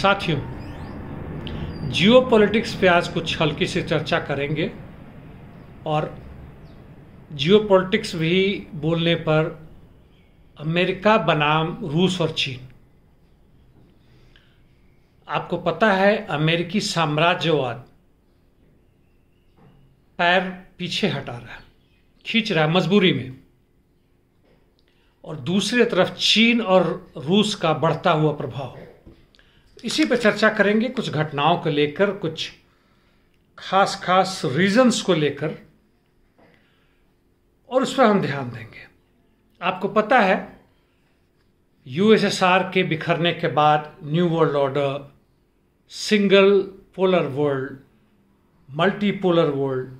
साथियों जियो पॉलिटिक्स पे आज कुछ हल्की से चर्चा करेंगे और जियो पॉलिटिक्स भी बोलने पर अमेरिका बनाम रूस और चीन आपको पता है अमेरिकी साम्राज्यवाद पैर पीछे हटा रहा है खींच रहा है मजबूरी में और दूसरी तरफ चीन और रूस का बढ़ता हुआ प्रभाव इसी पर चर्चा करेंगे कुछ घटनाओं को लेकर कुछ खास खास रीजंस को लेकर और उस पर हम ध्यान देंगे आपको पता है यूएसएसआर के बिखरने के बाद new world order single polar world multipolar world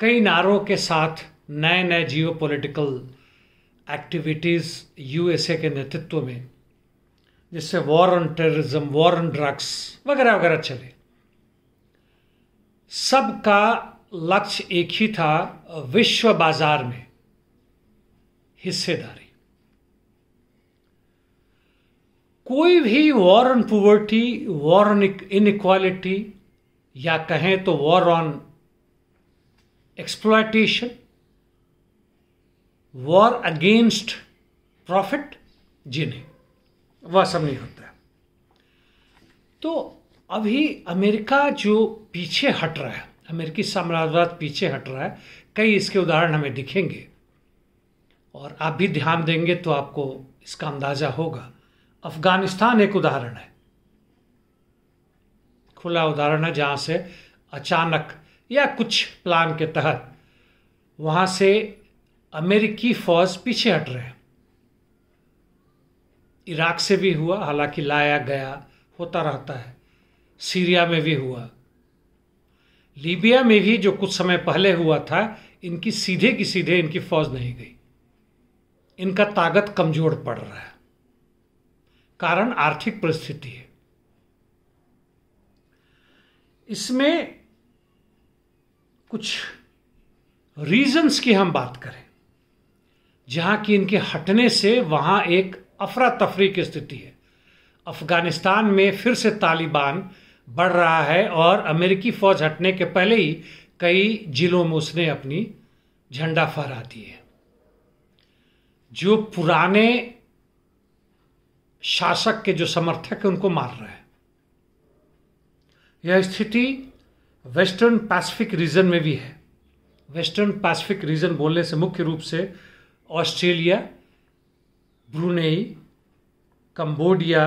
कई नारों के साथ नए नए जियो पोलिटिकल एक्टिविटीज़ यूएसए के नेतृत्व में जिससे war on terrorism war on drugs वगैरह वगैरह चले सबका लक्ष्य एक ही था विश्व बाजार में हिस्सेदारी कोई भी war on poverty war on inequality या कहें तो war on exploitation war against profit जिन्हें वह सब नहीं होता तो अभी अमेरिका जो पीछे हट रहा है अमेरिकी साम्राज्यवाद पीछे हट रहा है कई इसके उदाहरण हमें दिखेंगे और आप भी ध्यान देंगे तो आपको इसका अंदाज़ा होगा अफगानिस्तान एक उदाहरण है खुला उदाहरण है जहाँ से अचानक या कुछ प्लान के तहत वहां से अमेरिकी फौज पीछे हट रहे हैं इराक से भी हुआ हालांकि लाया गया होता रहता है सीरिया में भी हुआ लीबिया में भी जो कुछ समय पहले हुआ था इनकी सीधे की सीधे इनकी फौज नहीं गई इनका ताकत कमजोर पड़ रहा है कारण आर्थिक परिस्थिति है इसमें कुछ रीजंस की हम बात करें जहां कि इनके हटने से वहां एक अफरा तफरी की स्थिति है अफगानिस्तान में फिर से तालिबान बढ़ रहा है और अमेरिकी फ़ौज हटने के पहले ही कई जिलों में उसने अपनी झंडा फहरा दी है जो पुराने शासक के जो समर्थक हैं उनको मार रहा है यह स्थिति वेस्टर्न पैसिफिक रीजन में भी है वेस्टर्न पैसिफिक रीजन बोलने से मुख्य रूप से ऑस्ट्रेलिया ब्रुनेई कंबोडिया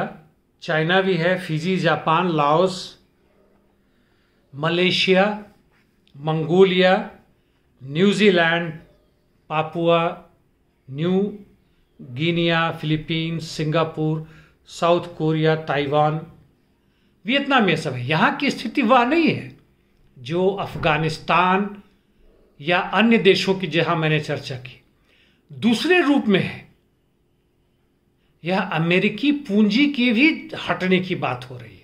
चाइना भी है Fiji Japan Laos Malaysia Mongolia New Zealand Papua New Guinea Philippines Singapore South Korea Taiwan Vietnam ये सब है यहाँ की स्थिति वह नहीं है जो अफगानिस्तान या अन्य देशों की जहाँ मैंने चर्चा की दूसरे रूप में है यह अमेरिकी पूंजी की भी हटने की बात हो रही है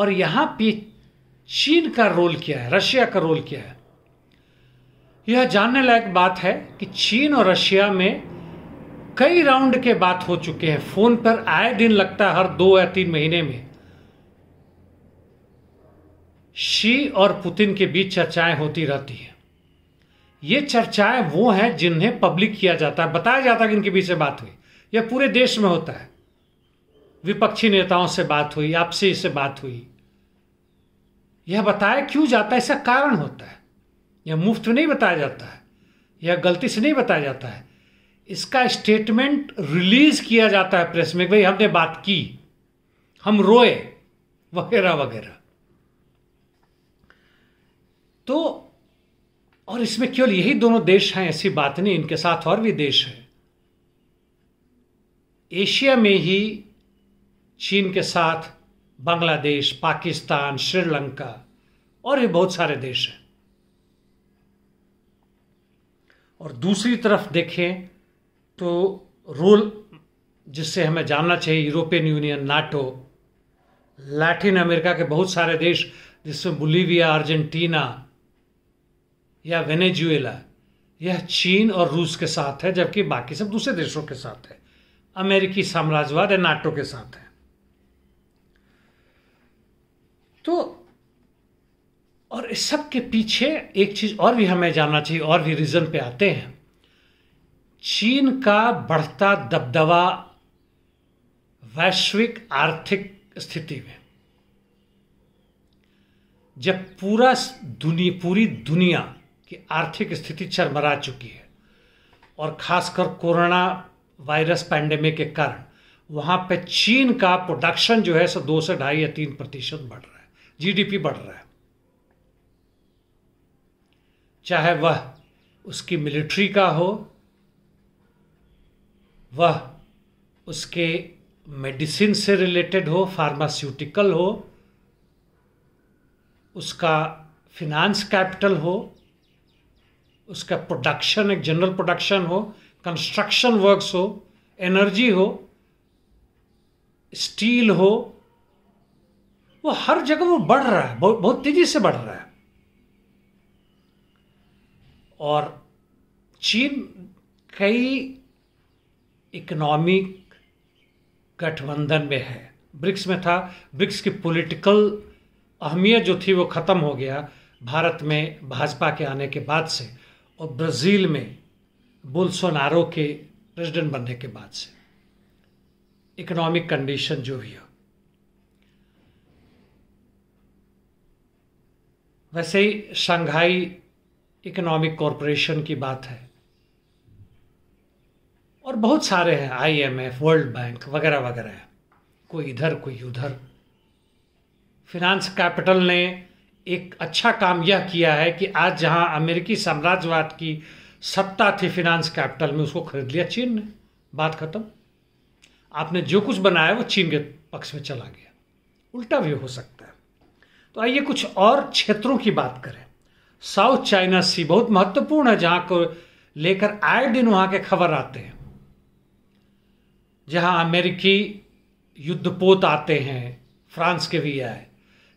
और यहां पे चीन का रोल क्या है रशिया का रोल क्या है यह जानने लायक बात है कि चीन और रशिया में कई राउंड के बात हो चुके हैं फोन पर आए दिन लगता है हर दो या तीन महीने में शी और पुतिन के बीच चर्चाएं होती रहती हैं ये चर्चाएं वो हैं जिन्हें पब्लिक किया जाता है बताया जाता है कि इनके बीच से बात हुई यह पूरे देश में होता है विपक्षी नेताओं से बात हुई आपसे इससे बात हुई यह बताया क्यों जाता है इसका कारण होता है यह मुफ्त नहीं बताया जाता है यह गलती से नहीं बताया जाता है इसका स्टेटमेंट रिलीज किया जाता है प्रेस में भाई हमने बात की हम रोए वगैरह वगैरह तो और इसमें केवल यही दोनों देश हैं ऐसी बात नहीं इनके साथ और भी देश हैं एशिया में ही चीन के साथ बांग्लादेश पाकिस्तान श्रीलंका और भी बहुत सारे देश हैं और दूसरी तरफ देखें तो रोल जिससे हमें जानना चाहिए European Union NATO Latin America के बहुत सारे देश जिसमें बुलीविया अर्जेंटीना या वेनेजुएला यह चीन और रूस के साथ है जबकि बाकी सब दूसरे देशों के साथ है अमेरिकी साम्राज्यवाद या नाटो के साथ है तो और इस सब के पीछे एक चीज और भी हमें जानना चाहिए और भी रीजन पे आते हैं चीन का बढ़ता दबदबा वैश्विक आर्थिक स्थिति में जब पूरा दुनिया पूरी दुनिया कि आर्थिक स्थिति चरमरा चुकी है और खासकर कोरोना वायरस पैंडेमिक के कारण वहाँ पे चीन का प्रोडक्शन जो है सो दो से ढाई या तीन प्रतिशत बढ़ रहा है जीडीपी बढ़ रहा है चाहे वह उसकी मिलिट्री का हो वह उसके मेडिसिन से रिलेटेड हो फार्मास्यूटिकल हो उसका फिनांस कैपिटल हो उसका प्रोडक्शन एक जनरल प्रोडक्शन हो कंस्ट्रक्शन वर्क्स हो एनर्जी हो स्टील हो वो हर जगह वो बढ़ रहा है बहुत बहुत तेजी से बढ़ रहा है और चीन कई इकोनॉमिक गठबंधन में है ब्रिक्स में था ब्रिक्स की पॉलिटिकल अहमियत जो थी वो ख़त्म हो गया भारत में भाजपा के आने के बाद से और ब्राज़ील में बोल्सोनारो के प्रेसिडेंट बनने के बाद से इकोनॉमिक कंडीशन जो भी हो वैसे ही शंघाई इकोनॉमिक कॉरपोरेशन की बात है और बहुत सारे हैं आईएमएफ, वर्ल्ड बैंक वगैरह वगैरह कोई इधर कोई उधर फिनांस कैपिटल ने एक अच्छा काम यह किया है कि आज जहां अमेरिकी साम्राज्यवाद की सत्ता थी फिनांस कैपिटल में उसको खरीद लिया चीन ने बात खत्म आपने जो कुछ बनाया वो चीन के पक्ष में चला गया उल्टा भी हो सकता है तो आइए कुछ और क्षेत्रों की बात करें साउथ चाइना सी बहुत महत्वपूर्ण है जहां को लेकर आए दिन वहां के खबर आते हैं जहां अमेरिकी युद्धपोत आते हैं फ्रांस के भी आए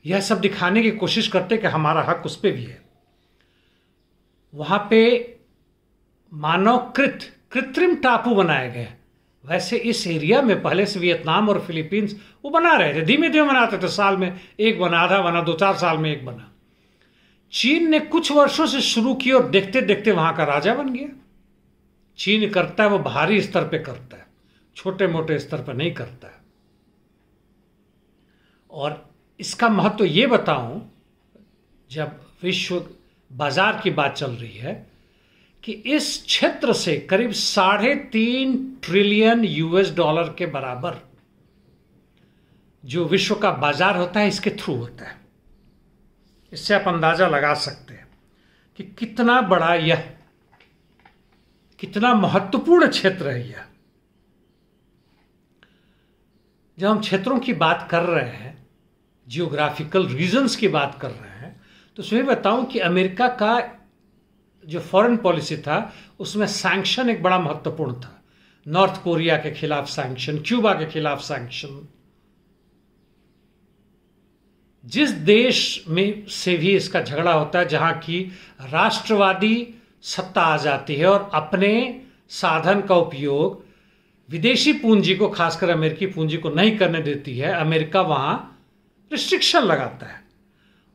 यह सब दिखाने की कोशिश करते कि हमारा हक उस पर भी है वहां पे मानव कृत्रिम टापू बनाए गए वैसे इस एरिया में पहले से वियतनाम और फिलीपींस वो बना रहे थे धीमे धीमे बनाते थे साल में एक बना आधा बना दो चार साल में एक बना चीन ने कुछ वर्षों से शुरू किया और देखते देखते वहां का राजा बन गया चीन करता है वो भारी स्तर पे करता है छोटे मोटे स्तर पर नहीं करता है और इसका महत्व तो ये बताऊं जब विश्व बाजार की बात चल रही है कि इस क्षेत्र से करीब साढ़े तीन ट्रिलियन यूएस डॉलर के बराबर जो विश्व का बाजार होता है इसके थ्रू होता है इससे आप अंदाजा लगा सकते हैं कि कितना बड़ा यह कितना महत्वपूर्ण क्षेत्र है यह जब हम क्षेत्रों की बात कर रहे हैं जियोग्राफिकल रीजंस की बात कर रहे हैं तो सुबह बताऊं कि अमेरिका का जो फॉरेन पॉलिसी था उसमें सैंक्शन एक बड़ा महत्वपूर्ण था नॉर्थ कोरिया के खिलाफ सैंक्शन क्यूबा के खिलाफ सैंक्शन जिस देश में से भी इसका झगड़ा होता है जहां की राष्ट्रवादी सत्ता आ जाती है और अपने साधन का उपयोग विदेशी पूंजी को खासकर अमेरिकी पूंजी को नहीं करने देती है अमेरिका वहां रिस्ट्रिक्शन लगाता है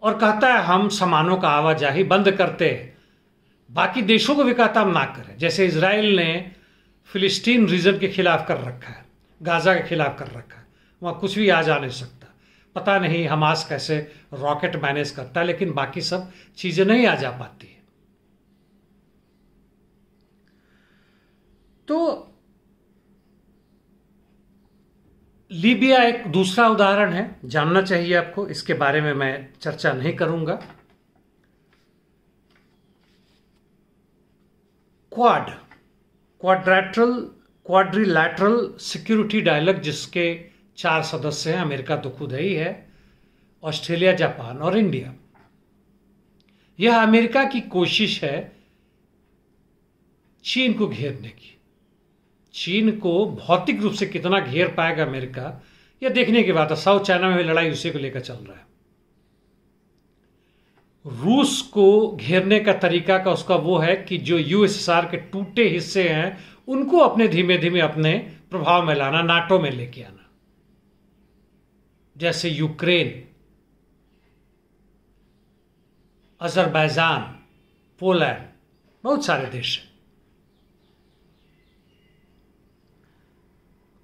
और कहता है हम सामानों का आवाजाही बंद करते हैं बाकी देशों को भी कहता हम ना करें जैसे इसराइल ने फिलिस्तीन रीजन के खिलाफ कर रखा है गाजा के खिलाफ कर रखा है वहाँ कुछ भी आ जा नहीं सकता पता नहीं हमास कैसे रॉकेट मैनेज करता है लेकिन बाकी सब चीज़ें नहीं आ जा पाती तो लीबिया एक दूसरा उदाहरण है जानना चाहिए आपको इसके बारे में मैं चर्चा नहीं करूंगा Quad quadrilateral quadrilateral security dialogue जिसके चार सदस्य हैं अमेरिका तो खुद ही है ऑस्ट्रेलिया जापान और इंडिया यह अमेरिका की कोशिश है चीन को घेरने की चीन को भौतिक रूप से कितना घेर पाएगा अमेरिका यह देखने की बात है साउथ चाइना में भी लड़ाई उसी को लेकर चल रहा है रूस को घेरने का तरीका का उसका वो है कि जो यूएसएसआर के टूटे हिस्से हैं उनको अपने धीमे धीमे अपने प्रभाव में लाना नाटो में लेके आना जैसे यूक्रेन अजरबैजान पोलैंड बहुत सारे देश हैं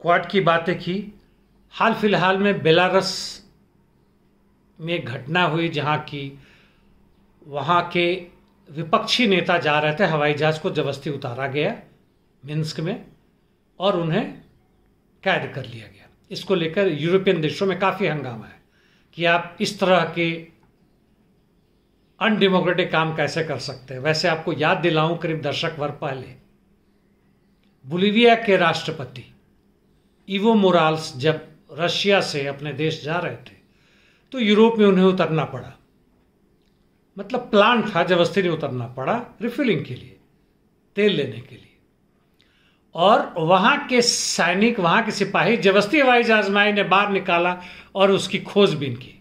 क्वाड की बातें की हाल फिलहाल में बेलारस में घटना हुई जहां की वहां के विपक्षी नेता जा रहे थे हवाई जहाज़ को जबस्ती उतारा गया मिन्स्क में और उन्हें कैद कर लिया गया इसको लेकर यूरोपियन देशों में काफ़ी हंगामा है कि आप इस तरह के अनडेमोक्रेटिक काम कैसे कर सकते हैं वैसे आपको याद दिलाऊं करीब दशक वर्ग पहले बुलिविया के राष्ट्रपति इवो मोराल्स जब रशिया से अपने देश जा रहे थे तो यूरोप में उन्हें उतरना पड़ा मतलब प्लांट था जबस्ती में उतरना पड़ा रिफिलिंग के लिए तेल लेने के लिए और वहां के सैनिक वहां के सिपाही जबस्ती हवाई जहाज माई ने बाहर निकाला और उसकी खोजबीन की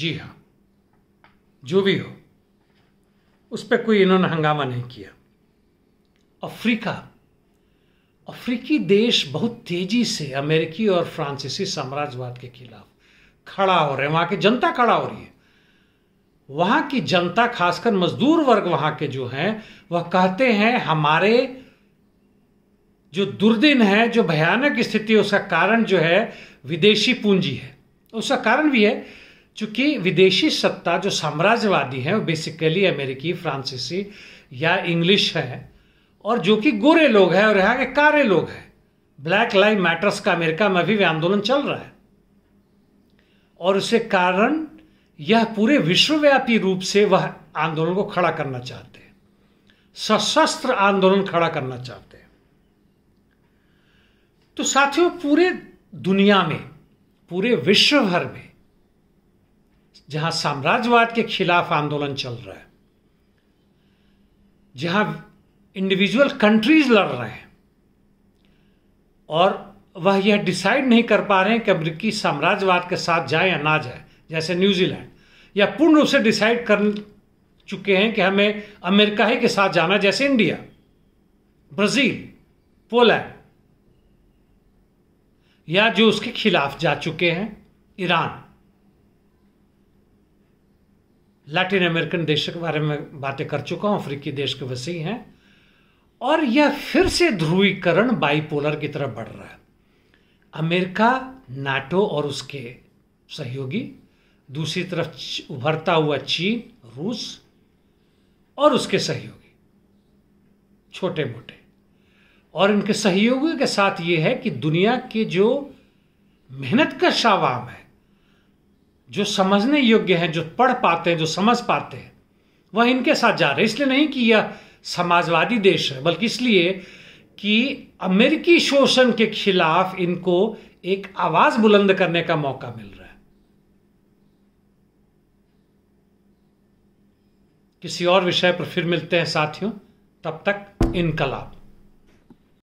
जी हां जो भी हो उस पर कोई इन्होंने हंगामा नहीं किया अफ्रीका अफ्रीकी देश बहुत तेजी से अमेरिकी और फ्रांसीसी साम्राज्यवाद के खिलाफ खड़ा हो रहे हैं वहाँ की जनता खड़ा हो रही है वहाँ की जनता खासकर मजदूर वर्ग वहाँ के जो हैं वह कहते हैं हमारे जो दुर्दिन है जो भयानक स्थिति है उसका कारण जो है विदेशी पूंजी है उसका कारण भी है चूंकि विदेशी सत्ता जो साम्राज्यवादी है वो बेसिकली अमेरिकी फ्रांसीसी या इंग्लिश है और जो कि गोरे लोग हैं और यहाँ के कारे लोग हैं ब्लैक लाइफ मैटर्स का अमेरिका में अभी भी आंदोलन चल रहा है और उसके कारण यह पूरे विश्वव्यापी रूप से वह आंदोलन को खड़ा करना चाहते हैं सशस्त्र आंदोलन खड़ा करना चाहते हैं तो साथियों पूरे दुनिया में पूरे विश्व भर में जहां साम्राज्यवाद के खिलाफ आंदोलन चल रहा है जहां इंडिविजुअल कंट्रीज लड़ रहे हैं और वह यह डिसाइड नहीं कर पा रहे हैं कि अमरीकी साम्राज्यवाद के साथ जाए या ना जाए जैसे न्यूजीलैंड या पूर्ण रूप से डिसाइड कर चुके हैं कि हमें अमेरिका ही के साथ जाना जैसे इंडिया ब्राजील पोलैंड या जो उसके खिलाफ जा चुके हैं ईरान लैटिन अमेरिकन देश के बारे में बातें कर चुका हूं अफ्रीकी देश के वसी हैं और यह फिर से ध्रुवीकरण बाइपोलर की तरफ बढ़ रहा है अमेरिका नाटो और उसके सहयोगी दूसरी तरफ उभरता हुआ चीन रूस और उसके सहयोगी छोटे मोटे और इनके सहयोगियों के साथ ये है कि दुनिया के जो मेहनत का शावाम है जो समझने योग्य हैं जो पढ़ पाते हैं जो समझ पाते हैं वह इनके साथ जा रहे हैं इसलिए नहीं कि यह समाजवादी देश है बल्कि इसलिए कि अमेरिकी शोषण के खिलाफ इनको एक आवाज बुलंद करने का मौका मिल रहा है किसी और विषय पर फिर मिलते हैं साथियों तब तक इनकलाब